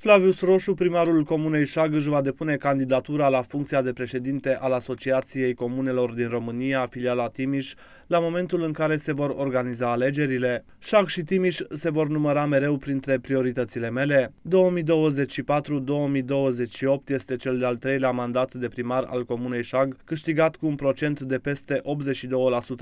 Flavius Roșu, primarul Comunei Șag, își va depune candidatura la funcția de președinte al Asociației Comunelor din România, filiala Timiș, la momentul în care se vor organiza alegerile. Șag și Timiș se vor număra mereu printre prioritățile mele. 2024-2028 este cel de-al treilea mandat de primar al Comunei Șag, câștigat cu un procent de peste 82%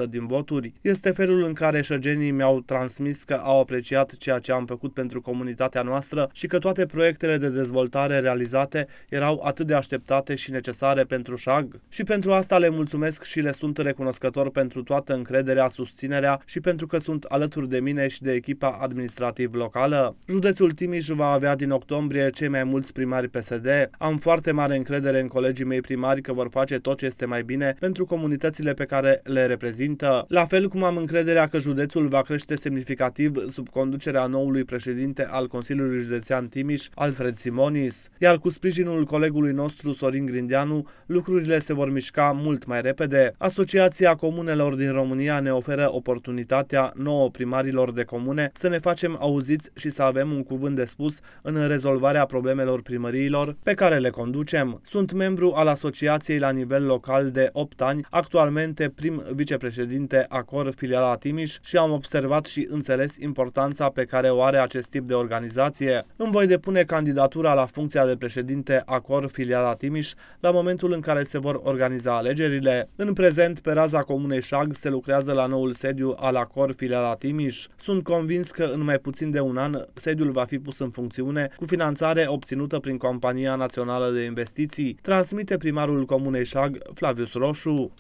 din voturi. Este felul în care șăgenii mi-au transmis că au apreciat ceea ce am făcut pentru comunitatea noastră și că toate proiectele proiectele de dezvoltare realizate erau atât de așteptate și necesare pentru șag și pentru asta le mulțumesc și le sunt recunoscător pentru toată încrederea, susținerea și pentru că sunt alături de mine și de echipa administrativ locală. Județul Timiș va avea din octombrie cei mai mulți primari PSD. Am foarte mare încredere în colegii mei primari că vor face tot ce este mai bine pentru comunitățile pe care le reprezintă. La fel cum am încrederea că județul va crește semnificativ sub conducerea noului președinte al Consiliului Județean Timiș, Alfred Simonis, iar cu sprijinul colegului nostru Sorin Grindeanu, lucrurile se vor mișca mult mai repede. Asociația Comunelor din România ne oferă oportunitatea nouă primarilor de comune să ne facem auziți și să avem un cuvânt de spus în rezolvarea problemelor primăriilor pe care le conducem. Sunt membru al asociației la nivel local de 8 ani, actualmente prim vicepreședinte Acor filiala Timiș și am observat și înțeles importanța pe care o are acest tip de organizație. Îmi voi depune candidatura la funcția de președinte a Cor filiala Timiș la momentul în care se vor organiza alegerile. În prezent, pe raza Comunei Șag se lucrează la noul sediu al Acor filiala Timiș. Sunt convins că în mai puțin de un an sediul va fi pus în funcțiune cu finanțare obținută prin Compania Națională de Investiții, transmite primarul Comunei Șag, Flavius Roșu.